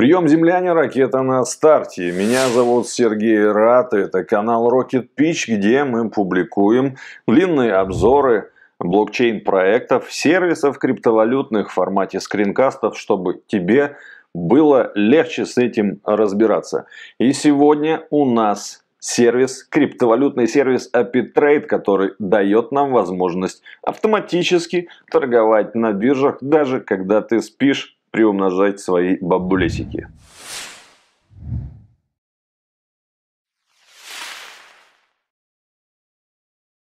Прием земляне, ракета на старте. Меня зовут Сергей Рат, это канал Rocket Pitch, где мы публикуем длинные обзоры блокчейн-проектов, сервисов криптовалютных в формате скринкастов, чтобы тебе было легче с этим разбираться. И сегодня у нас сервис, криптовалютный сервис AppyTrade, который дает нам возможность автоматически торговать на биржах, даже когда ты спишь приумножать свои бабулесики.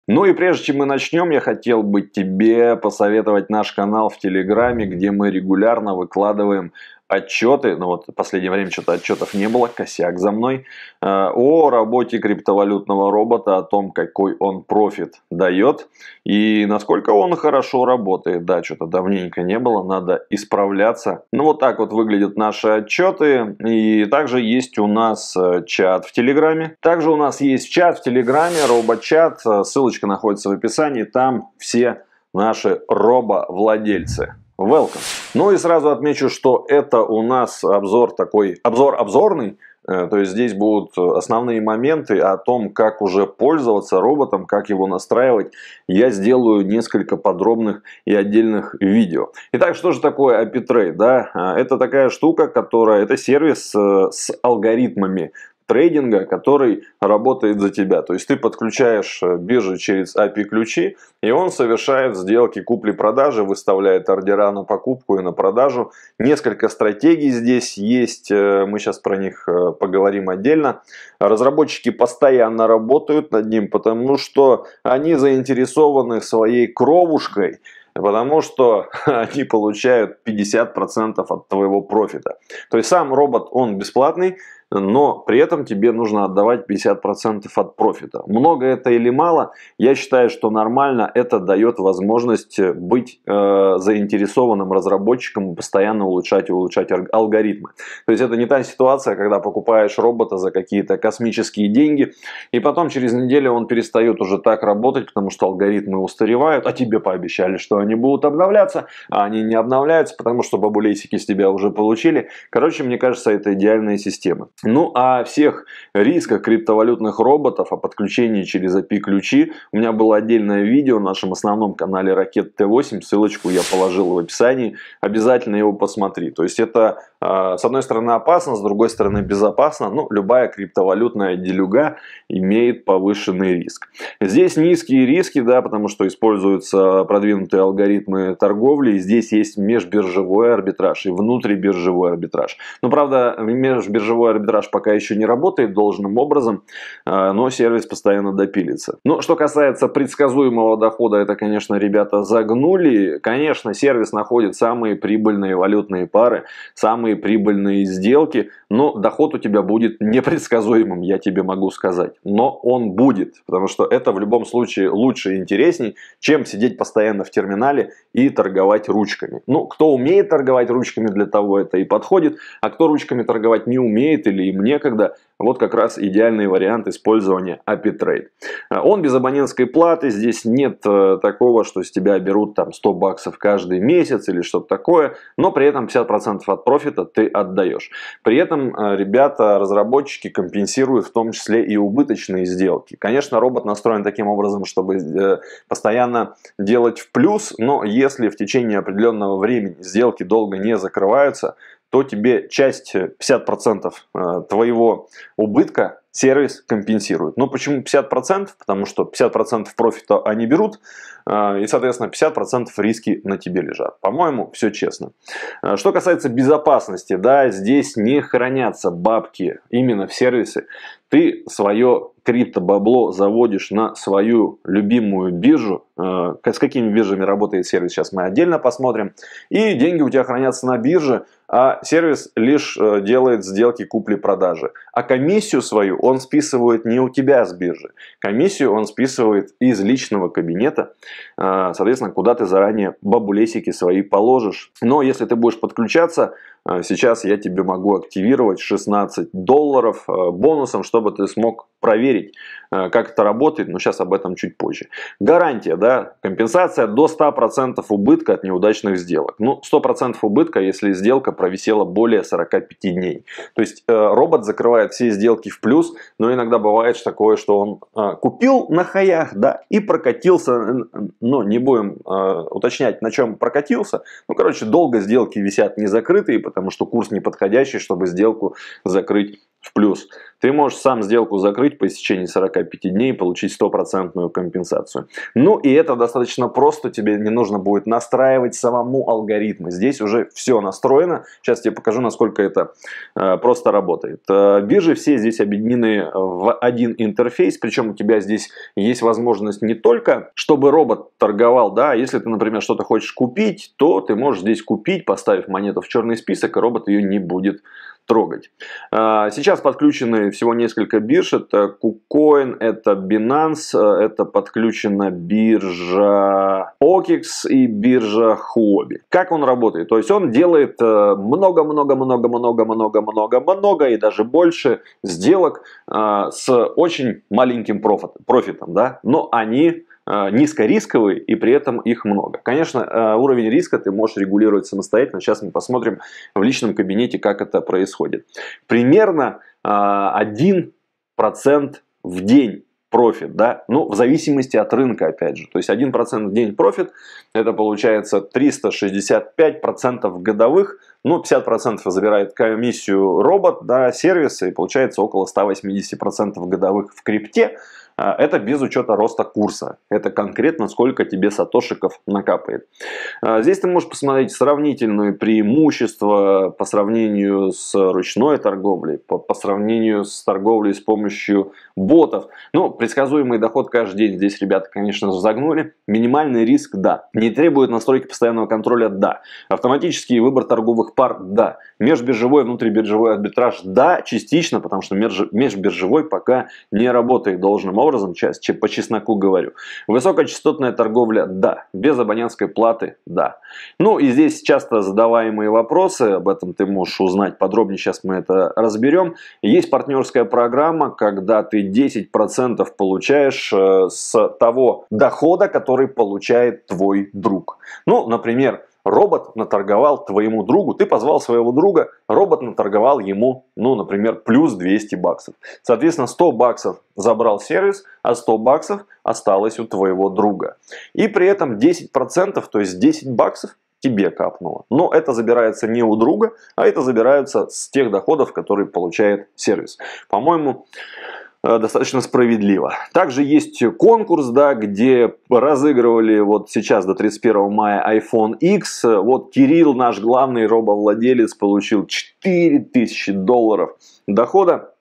Ну и прежде чем мы начнем, я хотел бы тебе посоветовать наш канал в Телеграме, где мы регулярно выкладываем отчеты, ну вот в последнее время что-то отчетов не было, косяк за мной, э, о работе криптовалютного робота, о том, какой он профит дает и насколько он хорошо работает. Да, что-то давненько не было, надо исправляться. Ну вот так вот выглядят наши отчеты. И также есть у нас э, чат в Телеграме. Также у нас есть чат в Телеграме, робо-чат, э, ссылочка находится в описании, там все наши робо-владельцы. Welcome. Ну и сразу отмечу, что это у нас обзор такой, обзор обзорный, э, то есть здесь будут основные моменты о том, как уже пользоваться роботом, как его настраивать. Я сделаю несколько подробных и отдельных видео. Итак, что же такое API Trade? Да? Э, это такая штука, которая, это сервис э, с алгоритмами трейдинга, который работает за тебя. То есть ты подключаешь э, биржу через API-ключи, и он совершает сделки купли-продажи, выставляет ордера на покупку и на продажу. Несколько стратегий здесь есть, э, мы сейчас про них э, поговорим отдельно. Разработчики постоянно работают над ним, потому что они заинтересованы своей кровушкой, потому что они получают 50% от твоего профита. То есть сам робот, он бесплатный, но при этом тебе нужно отдавать 50% от профита. Много это или мало, я считаю, что нормально это дает возможность э, быть э, заинтересованным разработчиком и постоянно улучшать и улучшать алгоритмы. То есть это не та ситуация, когда покупаешь робота за какие-то космические деньги, и потом через неделю он перестает уже так работать, потому что алгоритмы устаревают, а тебе пообещали, что они будут обновляться, а они не обновляются, потому что бабулейсики с тебя уже получили. Короче, мне кажется, это идеальная система. Ну, о а всех рисках криптовалютных роботов, о подключении через API-ключи у меня было отдельное видео на нашем основном канале Ракет Т8, ссылочку я положил в описании, обязательно его посмотри. То есть это, а, с одной стороны, опасно, с другой стороны, безопасно, но любая криптовалютная делюга имеет повышенный риск. Здесь низкие риски, да, потому что используются продвинутые алгоритмы торговли, и здесь есть межбиржевой арбитраж и внутрибиржевой арбитраж. Но, ну, правда, межбиржевой арбитраж арбитраж пока еще не работает должным образом, а, но сервис постоянно допилится. Но ну, что касается предсказуемого дохода, это, конечно, ребята загнули. Конечно, сервис находит самые прибыльные валютные пары, самые прибыльные сделки, но доход у тебя будет непредсказуемым, я тебе могу сказать. Но он будет, потому что это в любом случае лучше и интересней, чем сидеть постоянно в терминале и торговать ручками. Ну, кто умеет торговать ручками, для того это и подходит, а кто ручками торговать не умеет или или им некогда, вот как раз идеальный вариант использования API Trade. А, он без абонентской платы, здесь нет э, такого, что с тебя берут там 100 баксов каждый месяц или что-то такое, но при этом 50% от профита ты отдаешь. При этом э, ребята, разработчики компенсируют в том числе и убыточные сделки. Конечно, робот настроен таким образом, чтобы э, постоянно делать в плюс, но если в течение определенного времени сделки долго не закрываются, то тебе часть 50% э, э, твоего убытка сервис компенсирует. Но почему 50%? Потому что 50% профита они берут, э, и, соответственно, 50% риски на тебе лежат. По-моему, все честно. Что касается безопасности, да, здесь не хранятся бабки именно в сервисы ты свое крипто бабло заводишь на свою любимую биржу, э, с какими биржами работает сервис, сейчас мы отдельно посмотрим, и деньги у тебя хранятся на бирже, а сервис лишь э, делает сделки купли-продажи. А комиссию свою он списывает не у тебя с биржи, комиссию он списывает из личного кабинета, э, соответственно, куда ты заранее бабулесики свои положишь. Но если ты будешь подключаться, Сейчас я тебе могу активировать 16 долларов э, бонусом, чтобы ты смог проверить, э, как это работает, но сейчас об этом чуть позже. Гарантия, да, компенсация до 100% убытка от неудачных сделок. Ну, 100% убытка, если сделка провисела более 45 дней. То есть э, робот закрывает все сделки в плюс, но иногда бывает такое, что он э, купил на хаях, да, и прокатился, но не будем уточнять, на чем прокатился. Ну, короче, долго сделки висят незакрытые, потому что курс неподходящий, чтобы сделку закрыть в плюс. Ты можешь сам сделку закрыть по истечении 45 дней и получить стопроцентную компенсацию. Ну и это достаточно просто, тебе не нужно будет настраивать самому алгоритмы. Здесь уже все настроено. Сейчас я покажу, насколько это э, просто работает. биржи э, все здесь объединены в один интерфейс, причем у тебя здесь есть возможность не только, чтобы робот торговал, да, если ты, например, что-то хочешь купить, то ты можешь здесь купить, поставив монету в черный список, и робот ее не будет трогать. А, сейчас подключены всего несколько бирж. Это KuCoin, это Binance, а, это подключена биржа OKEX и биржа Huobi. Как он работает? То есть он делает много-много-много-много-много-много-много э, и даже больше сделок а, с очень маленьким профитом да? но они Э, низкорисковые, и при этом их много. Конечно, э, уровень риска ты можешь регулировать самостоятельно. Сейчас мы посмотрим в личном кабинете, как это происходит. Примерно 1% э, в день профит, да, ну, в зависимости от рынка, опять же. То есть 1% в день профит, это получается 365% годовых, ну, 50% забирает комиссию робот, да, сервисы, и получается около 180% годовых в крипте. А, это без учета роста курса. Это конкретно сколько тебе сатошиков накапает. А, здесь ты можешь посмотреть сравнительные преимущества по сравнению с ручной торговлей, по, по сравнению с торговлей с помощью ботов. Ну, предсказуемый доход каждый день здесь ребята, конечно, загнули. Минимальный риск – да. Не требует настройки постоянного контроля – да. Автоматический выбор торговых пар – да. Межбиржевой, внутрибиржевой арбитраж – да, частично, потому что межбиржевой пока не работает должным образом образом, чем по чесноку говорю. Высокочастотная торговля – да. Без абонентской платы – да. Ну и здесь часто задаваемые вопросы, об этом ты можешь узнать подробнее, сейчас мы это разберем. Есть партнерская программа, когда ты 10% получаешь э, с того дохода, который получает твой друг. Ну, например, робот наторговал твоему другу, ты позвал своего друга, робот наторговал ему, ну, например, плюс 200 баксов. Соответственно, 100 баксов забрал сервис, а 100 баксов осталось у твоего друга. И при этом 10%, то есть 10 баксов тебе капнуло. Но это забирается не у друга, а это забирается с тех доходов, которые получает сервис. По-моему, Э, достаточно справедливо. Также есть конкурс, да, где разыгрывали вот сейчас до 31 мая iPhone X. Вот Кирилл, наш главный робовладелец, получил 4000 долларов дохода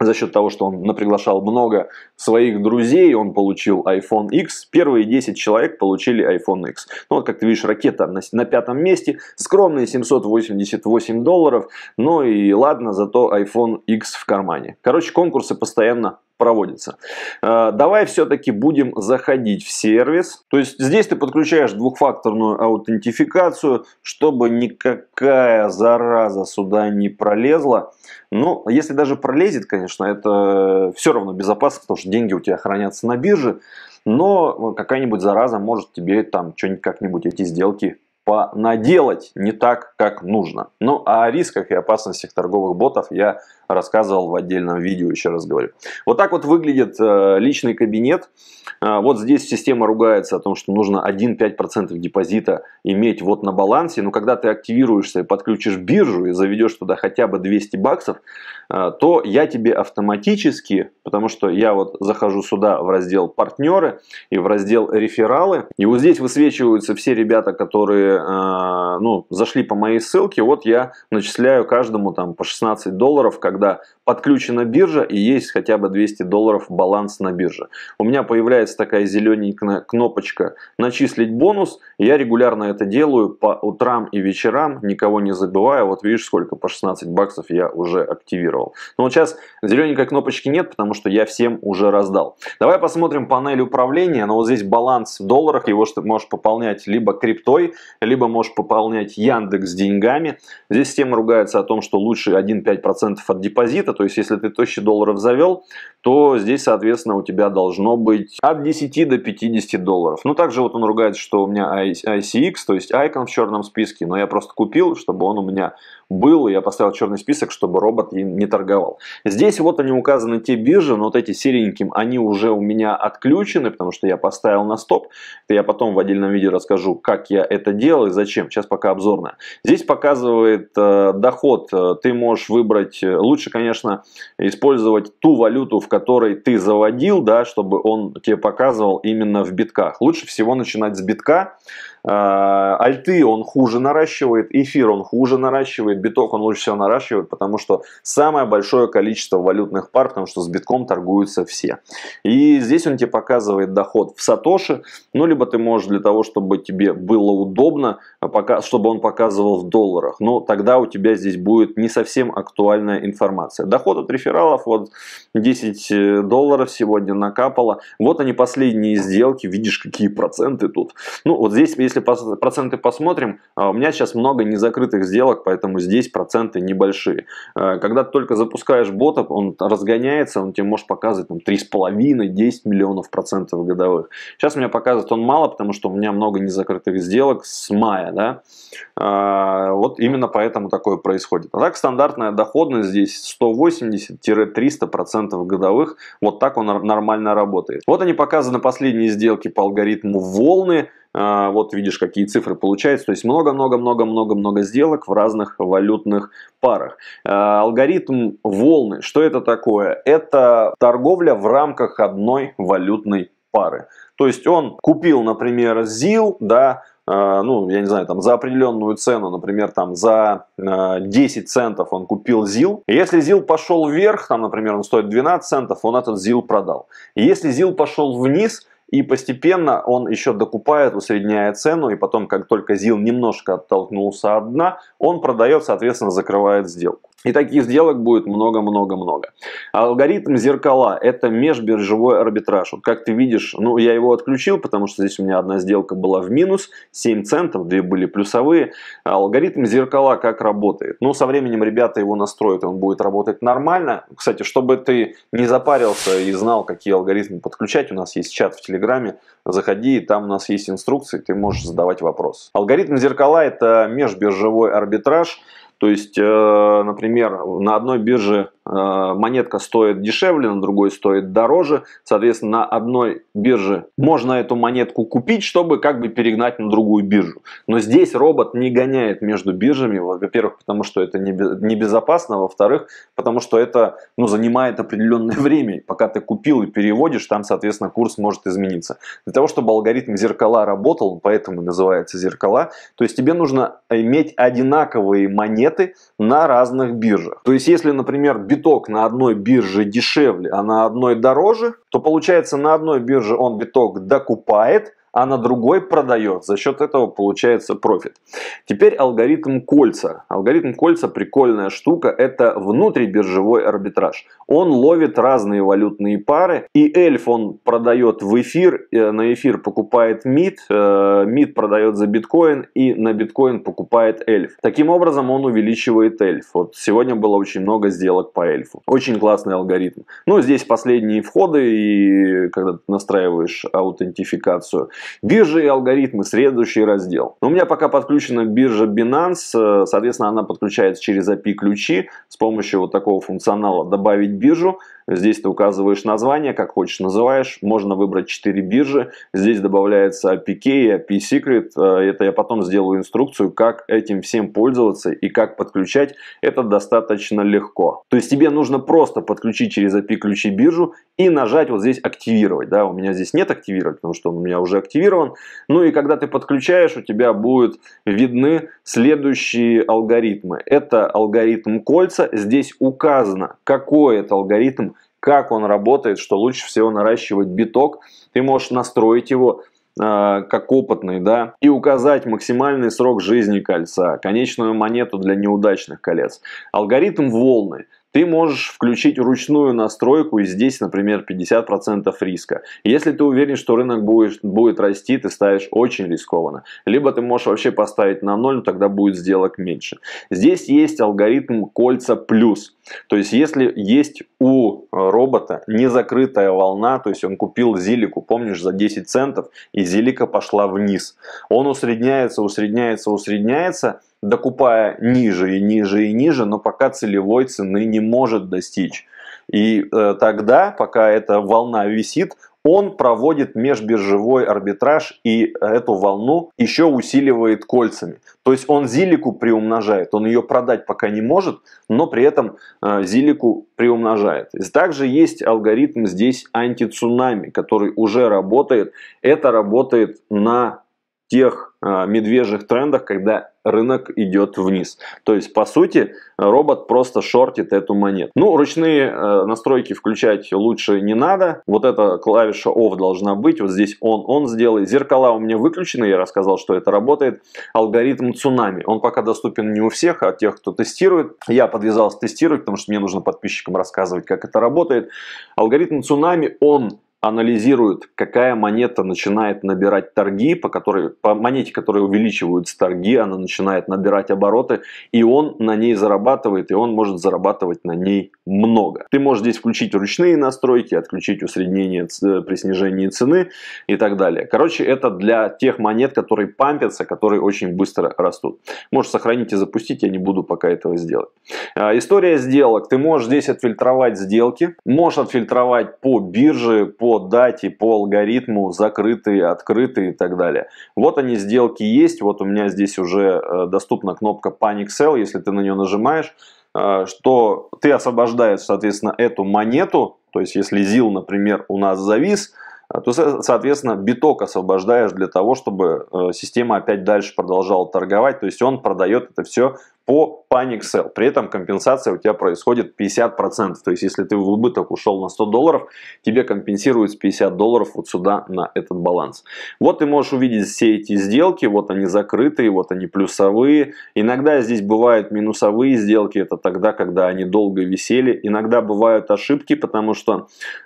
за счет того, что он наприглашал много своих друзей, он получил iPhone X. Первые 10 человек получили iPhone X. Ну, вот, как ты видишь, ракета на, на пятом месте. Скромные 788 долларов. Ну и ладно, зато iPhone X в кармане. Короче, конкурсы постоянно проводится. Э, давай все-таки будем заходить в сервис. То есть здесь ты подключаешь двухфакторную аутентификацию, чтобы никакая зараза сюда не пролезла. Ну, если даже пролезет, конечно, это все равно безопасно, потому что деньги у тебя хранятся на бирже. Но какая-нибудь зараза может тебе там что-нибудь как-нибудь эти сделки понаделать не так, как нужно. Ну, а о рисках и опасностях торговых ботов я рассказывал в отдельном видео, еще раз говорю. Вот так вот выглядит э, личный кабинет. Э, вот здесь система ругается о том, что нужно 1-5% депозита иметь вот на балансе, но когда ты активируешься и подключишь биржу и заведешь туда хотя бы 200 баксов, э, то я тебе автоматически, потому что я вот захожу сюда в раздел партнеры и в раздел рефералы, и вот здесь высвечиваются все ребята, которые ну, зашли по моей ссылке, вот я начисляю каждому там по 16 долларов, когда подключена биржа и есть хотя бы 200 долларов баланс на бирже. У меня появляется такая зелененькая кнопочка «Начислить бонус». Я регулярно это делаю по утрам и вечерам, никого не забывая. Вот видишь, сколько по 16 баксов я уже активировал. Но вот сейчас зелененькой кнопочки нет, потому что я всем уже раздал. Давай посмотрим панель управления. Но ну, вот здесь баланс в долларах, его ты можешь пополнять либо криптой, либо можешь пополнять пополнять Яндекс деньгами. Здесь система ругается о том, что лучше 1-5% от депозита, то есть если ты 1000 долларов завел, то здесь, соответственно, у тебя должно быть от 10 до 50 долларов. Ну, также вот он ругается, что у меня ICX, то есть Icon в черном списке, но я просто купил, чтобы он у меня был, я поставил черный список, чтобы робот не торговал. Здесь вот они указаны те биржи, но вот эти сереньким, они уже у меня отключены, потому что я поставил на стоп. Это я потом в отдельном видео расскажу, как я это делал и зачем. Сейчас пока обзорное Здесь показывает э, доход. Э, ты можешь выбрать, э, лучше, конечно, использовать ту валюту, в которой ты заводил, да, чтобы он тебе показывал именно в битках. Лучше всего начинать с битка, а, альты он хуже наращивает, эфир он хуже наращивает, биток он лучше всего наращивает, потому что самое большое количество валютных пар, потому что с битком торгуются все. И здесь он тебе показывает доход в сатоши, ну либо ты можешь для того, чтобы тебе было удобно, а, пока, чтобы он показывал в долларах, но тогда у тебя здесь будет не совсем актуальная информация. Доход от рефералов, вот 10 э, долларов сегодня накапало, вот они последние сделки, видишь какие проценты тут. Ну вот здесь, если если проценты посмотрим, а, у меня сейчас много незакрытых сделок, поэтому здесь проценты небольшие. А, когда ты только запускаешь бота, он разгоняется, он тебе может показывать там 3,5-10 миллионов процентов годовых. Сейчас у меня показывает он мало, потому что у меня много незакрытых сделок с мая. Да? А, вот именно поэтому такое происходит. А так стандартная доходность здесь 180-300% годовых. Вот так он нормально работает. Вот они показаны последние сделки по алгоритму волны. А, вот видишь, какие цифры получаются. То есть много-много-много-много-много сделок в разных валютных парах. А, алгоритм волны. Что это такое? Это торговля в рамках одной валютной пары. То есть он купил, например, ЗИЛ, да, а, ну, я не знаю, там, за определенную цену, например, там, за 10 центов он купил ЗИЛ. Если ЗИЛ пошел вверх, там, например, он стоит 12 центов, он этот ЗИЛ продал. Если ЗИЛ пошел вниз, и постепенно он еще докупает, усредняя цену, и потом, как только ЗИЛ немножко оттолкнулся от дна, он продает, соответственно, закрывает сделку. И таких сделок будет много-много-много. Алгоритм зеркала – это межбиржевой арбитраж. Вот как ты видишь, ну я его отключил, потому что здесь у меня одна сделка была в минус, 7 центов, две были плюсовые. Алгоритм зеркала как работает? Ну, со временем ребята его настроят, он будет работать нормально. Кстати, чтобы ты не запарился и знал, какие алгоритмы подключать, у нас есть чат в Телеграме, заходи, там у нас есть инструкции, ты можешь задавать вопрос. Алгоритм зеркала – это межбиржевой арбитраж – то есть, э, например, на одной бирже э, монетка стоит дешевле, на другой стоит дороже. Соответственно, на одной бирже можно эту монетку купить, чтобы как бы перегнать на другую биржу. Но здесь робот не гоняет между биржами, во-первых, потому что это небезопасно, во-вторых, потому что это ну, занимает определенное время. Пока ты купил и переводишь, там, соответственно, курс может измениться. Для того, чтобы алгоритм зеркала работал, поэтому называется зеркала, то есть тебе нужно иметь одинаковые монеты, монеты на разных биржах. То есть, если, например, биток на одной бирже дешевле, а на одной дороже, то получается на одной бирже он биток докупает, а на другой продает. За счет этого получается профит. Теперь алгоритм кольца. Алгоритм кольца прикольная штука. Это внутрибиржевой арбитраж. Он ловит разные валютные пары. И эльф он продает в эфир. Э, на эфир покупает мид. Э, мид продает за биткоин. И на биткоин покупает эльф. Таким образом он увеличивает эльф. Вот сегодня было очень много сделок по эльфу. Очень классный алгоритм. Ну, здесь последние входы и когда ты настраиваешь аутентификацию. Биржи и алгоритмы, следующий раздел. у меня пока подключена биржа Binance, э, соответственно, она подключается через API ключи с помощью вот такого функционала «Добавить биржу». Здесь ты указываешь название, как хочешь называешь. Можно выбрать 4 биржи. Здесь добавляется APK и API Secret. Э, это я потом сделаю инструкцию, как этим всем пользоваться и как подключать. Это достаточно легко. То есть тебе нужно просто подключить через API ключи биржу и нажать вот здесь «Активировать». Да, у меня здесь нет «Активировать», потому что у меня уже активировано активирован. Ну и когда ты подключаешь, у тебя будут видны следующие алгоритмы. Это алгоритм кольца. Здесь указано, какой это алгоритм, как он работает, что лучше всего наращивать биток. Ты можешь настроить его э, как опытный, да, и указать максимальный срок жизни кольца, конечную монету для неудачных колец. Алгоритм волны – ты можешь включить ручную настройку, и здесь, например, 50% риска. Если ты уверен, что рынок будет, будет расти, ты ставишь очень рискованно. Либо ты можешь вообще поставить на ноль, тогда будет сделок меньше. Здесь есть алгоритм кольца плюс. То есть, если есть у робота незакрытая волна, то есть он купил зилику, помнишь, за 10 центов, и зилика пошла вниз. Он усредняется, усредняется, усредняется, докупая ниже и ниже и ниже, но пока целевой цены не может достичь. И э, тогда, пока эта волна висит, он проводит межбиржевой арбитраж и эту волну еще усиливает кольцами. То есть он зилику приумножает, он ее продать пока не может, но при этом э, зилику приумножает. Также есть алгоритм здесь антицунами, который уже работает. Это работает на тех э, медвежьих трендах, когда рынок идет вниз. То есть, по сути, робот просто шортит эту монету. Ну, ручные э, настройки включать лучше не надо. Вот эта клавиша OFF должна быть. Вот здесь он, он сделает. Зеркала у меня выключены, я рассказал, что это работает. Алгоритм цунами. Он пока доступен не у всех, а тех, кто тестирует. Я подвязался тестировать, потому что мне нужно подписчикам рассказывать, как это работает. Алгоритм цунами, он анализирует, какая монета начинает набирать торги, по, которой, по монете, которая увеличиваются торги, она начинает набирать обороты, и он на ней зарабатывает, и он может зарабатывать на ней много. Ты можешь здесь включить ручные настройки, отключить усреднение э, при снижении цены и так далее. Короче, это для тех монет, которые пампятся, которые очень быстро растут. Можешь сохранить и запустить, я не буду пока этого сделать. А, история сделок. Ты можешь здесь отфильтровать сделки, можешь отфильтровать по бирже, по по дате, по алгоритму, закрытые, открытые и так далее. Вот они, сделки есть, вот у меня здесь уже э, доступна кнопка Panic Sell, если ты на нее нажимаешь, э, что ты освобождаешь, соответственно, эту монету, то есть если ZIL, например, у нас завис, э, то, соответственно, биток освобождаешь для того, чтобы система опять дальше продолжала торговать, то есть он продает это все по Panic Sell. При этом компенсация у тебя происходит 50%. То есть, если ты в убыток ушел на 100 долларов, тебе компенсируют 50 долларов вот сюда на этот баланс. Вот ты можешь увидеть все эти сделки. Вот они закрытые, вот они плюсовые. Иногда здесь бывают минусовые сделки. Это тогда, когда они долго висели. Иногда бывают ошибки, потому что э,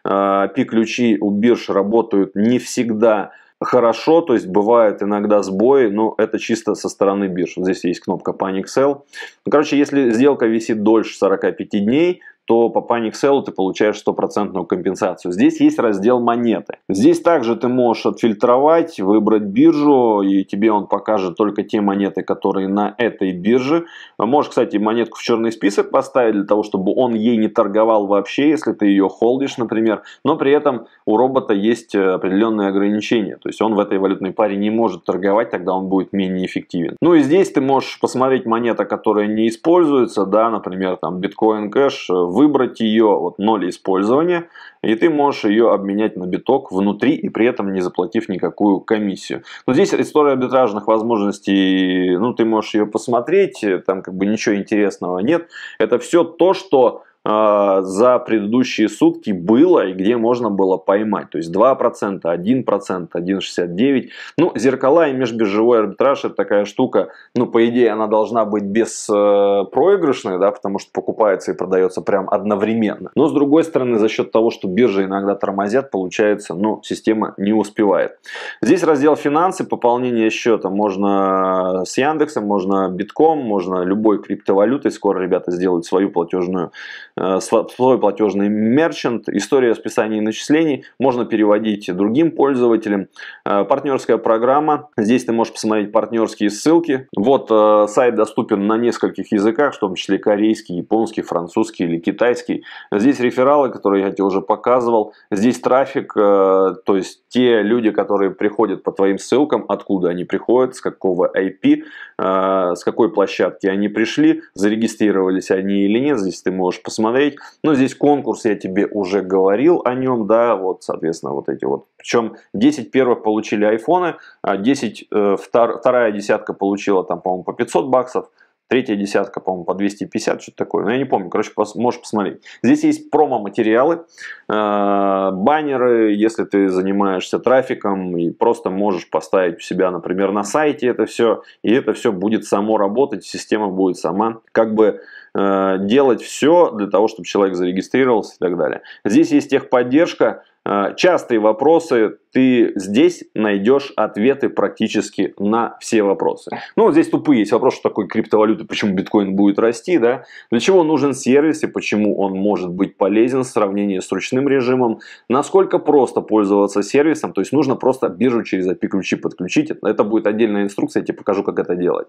а, пи-ключи у бирж работают не всегда хорошо, то есть бывают иногда сбои, но это чисто со стороны бирж. здесь есть кнопка Panic Sell. Ну, короче, если сделка висит дольше 45 дней, то по Panic Sell ты получаешь стопроцентную компенсацию. Здесь есть раздел монеты. Здесь также ты можешь отфильтровать, выбрать биржу, и тебе он покажет только те монеты, которые на этой бирже. Можешь, кстати, монетку в черный список поставить для того, чтобы он ей не торговал вообще, если ты ее холдишь, например. Но при этом у робота есть определенные ограничения. То есть он в этой валютной паре не может торговать, тогда он будет менее эффективен. Ну и здесь ты можешь посмотреть монета, которая не используется, да, например, там биткоин кэш в выбрать ее, вот ноль использования, и ты можешь ее обменять на биток внутри и при этом не заплатив никакую комиссию. Но ну, здесь история арбитражных возможностей, ну ты можешь ее посмотреть, там как бы ничего интересного нет. Это все то, что Э, за предыдущие сутки было и где можно было поймать. То есть 2%, 1%, 1,69%. Ну, зеркала и межбиржевой арбитраж это такая штука, ну, по идее, она должна быть беспроигрышной, э, да, потому что покупается и продается прям одновременно. Но, с другой стороны, за счет того, что биржи иногда тормозят, получается, ну, система не успевает. Здесь раздел финансы, пополнение счета можно с Яндексом, можно битком, можно любой криптовалютой. Скоро ребята сделают свою платежную Э, свой платежный мерчант, история списания и начислений, можно переводить другим пользователям. Э, Партнерская программа, здесь ты можешь посмотреть партнерские ссылки. Вот э, сайт доступен на нескольких языках, в том числе корейский, японский, французский или китайский. Здесь рефералы, которые я тебе уже показывал. Здесь трафик, то есть те люди, которые приходят по твоим ссылкам, откуда они приходят, с какого IP, с какой площадки они пришли, зарегистрировались они или нет. Здесь ты можешь посмотреть посмотреть. Но здесь конкурс, я тебе уже говорил о нем, да, вот, соответственно, вот эти вот. Причем 10 первых получили айфоны, 10, а э, вторая десятка получила там, по-моему, по 500 баксов, третья десятка, по-моему, по 250, что-то такое. Но ну, я не помню, короче, можешь посмотреть. Здесь есть промо-материалы, э, баннеры, если ты занимаешься трафиком и просто можешь поставить у себя, например, на сайте это все, и это все будет само работать, система будет сама как бы Э, делать все для того, чтобы человек зарегистрировался и так далее. Здесь есть техподдержка, а, частые вопросы, ты здесь найдешь ответы практически на все вопросы. Ну, здесь тупые есть вопросы, что такое криптовалюта, почему биткоин будет расти, да? Для чего нужен сервис и почему он может быть полезен в сравнении с ручным режимом? Насколько просто пользоваться сервисом, то есть нужно просто биржу через API-ключи подключить. Это будет отдельная инструкция, я тебе покажу, как это делать.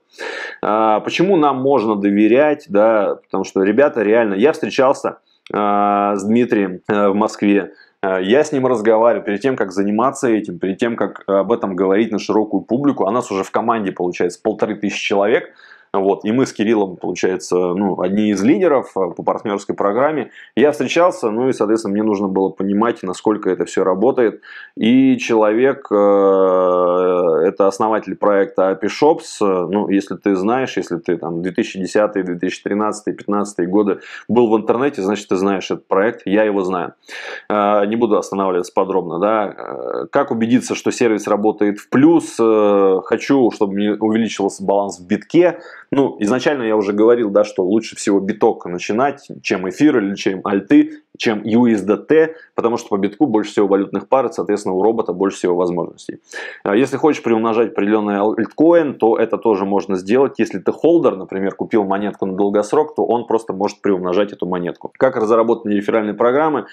А, почему нам можно доверять, да? Потому что, ребята, реально, я встречался а, с Дмитрием э, в Москве, Э, я с ним разговариваю перед тем, как заниматься этим, перед тем, как э, об этом говорить на широкую публику. А нас уже в команде, получается, полторы тысячи человек – вот, и мы с Кириллом, получается, ну, одни из лидеров э, по партнерской программе. Я встречался, ну и, соответственно, мне нужно было понимать, насколько это все работает. И человек, э, это основатель проекта API Shops, ну, если ты знаешь, если ты там 2010, 2013, 2015 годы был в интернете, значит, ты знаешь этот проект, я его знаю. Э, не буду останавливаться подробно, да. Как убедиться, что сервис работает в плюс? хочу, чтобы увеличивался баланс в битке, ну, изначально я уже говорил, да, что лучше всего биток начинать, чем эфир или чем альты, чем USDT, потому что по битку больше всего валютных пар, и, соответственно, у робота больше всего возможностей. А если хочешь приумножать определенный альткоин, то это тоже можно сделать. Если ты холдер, например, купил монетку на долгосрок, то он просто может приумножать эту монетку. Как разработаны реферальные программы,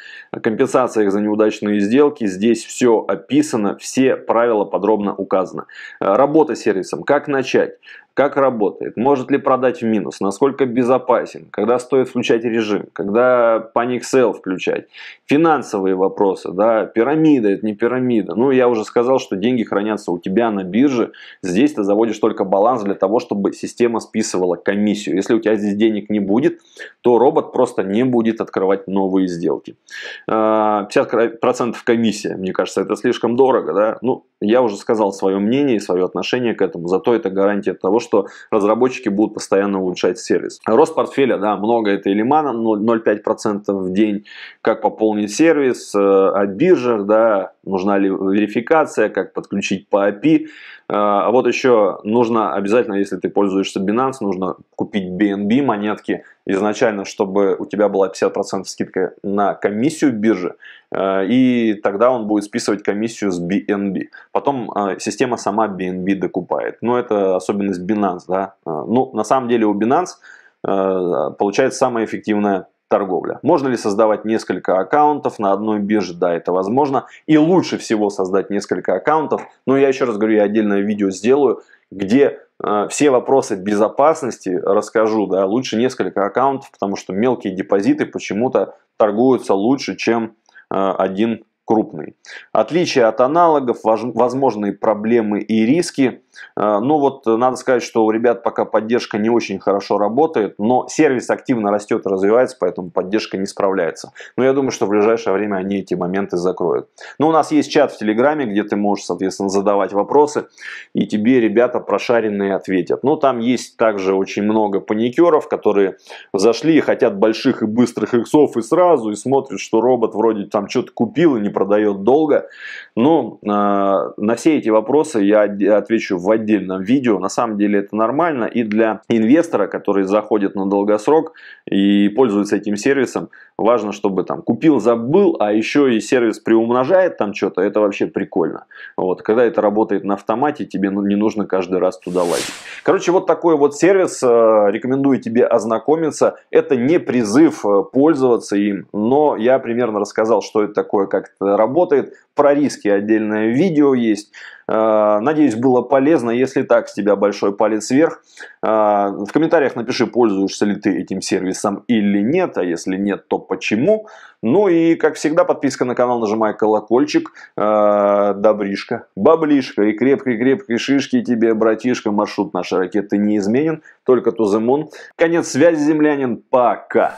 компенсация их за неудачные сделки, здесь все описано, все правила подробно указаны. Работа с сервисом, как начать, как работает, может ли продать в минус, насколько безопасен, когда стоит включать режим, когда паник-сел включать, финансовые вопросы, да, пирамида, это не пирамида. Ну, я уже сказал, что деньги хранятся у тебя на бирже, здесь ты заводишь только баланс для того, чтобы система списывала комиссию. Если у тебя здесь денег не будет, то робот просто не будет открывать новые сделки. 50% а, комиссия, мне кажется, это слишком дорого, да, ну, я уже сказал свое мнение и свое отношение к этому, зато это гарантия того, что разработчики будут постоянно улучшать сервис. Рост портфеля, да, много это Илимана, 0,5% в день, как пополнить сервис, э, о биржах, да, нужна ли верификация, как подключить по API. А, а вот еще нужно обязательно, если ты пользуешься Binance, нужно купить BNB монетки изначально, чтобы у тебя была 50% скидка на комиссию биржи, а, и тогда он будет списывать комиссию с BNB. Потом а, система сама BNB докупает. Но это особенность Binance. Да? Ну, на самом деле у Binance получается самая эффективная торговля. Можно ли создавать несколько аккаунтов на одной бирже? Да, это возможно. И лучше всего создать несколько аккаунтов. Но я еще раз говорю, я отдельное видео сделаю, где э, все вопросы безопасности расскажу. Да, лучше несколько аккаунтов, потому что мелкие депозиты почему-то торгуются лучше, чем э, один крупный. Отличие от аналогов, возможные проблемы и риски. Э, ну вот э, надо сказать, что у ребят пока поддержка не очень хорошо работает, но сервис активно растет и развивается, поэтому поддержка не справляется. Но я думаю, что в ближайшее время они эти моменты закроют. Но у нас есть чат в Телеграме, где ты можешь, соответственно, задавать вопросы, и тебе ребята прошаренные ответят. Но там есть также очень много паникеров, которые зашли и хотят больших и быстрых иксов и сразу, и смотрят, что робот вроде там что-то купил и не продает долго. Но ну, э, на все эти вопросы я отвечу в в отдельном видео. На самом деле это нормально и для инвестора, который заходит на долгосрок и пользуется этим сервисом. Важно, чтобы там купил, забыл, а еще и сервис приумножает там что-то. Это вообще прикольно. Вот, когда это работает на автомате, тебе ну, не нужно каждый раз туда лазить. Короче, вот такой вот сервис. Э, рекомендую тебе ознакомиться. Это не призыв э, пользоваться им, но я примерно рассказал, что это такое, как это работает. Про риски отдельное видео есть. Э, надеюсь, было полезно. Если так, с тебя большой палец вверх. Э, в комментариях напиши, пользуешься ли ты этим сервисом или нет. А если нет, то почему. Ну и, как всегда, подписка на канал, нажимай колокольчик. Э, добришка, баблишка и крепкой-крепкой шишки тебе, братишка. Маршрут нашей ракеты не изменен, только Туземон. Конец связи, землянин. Пока.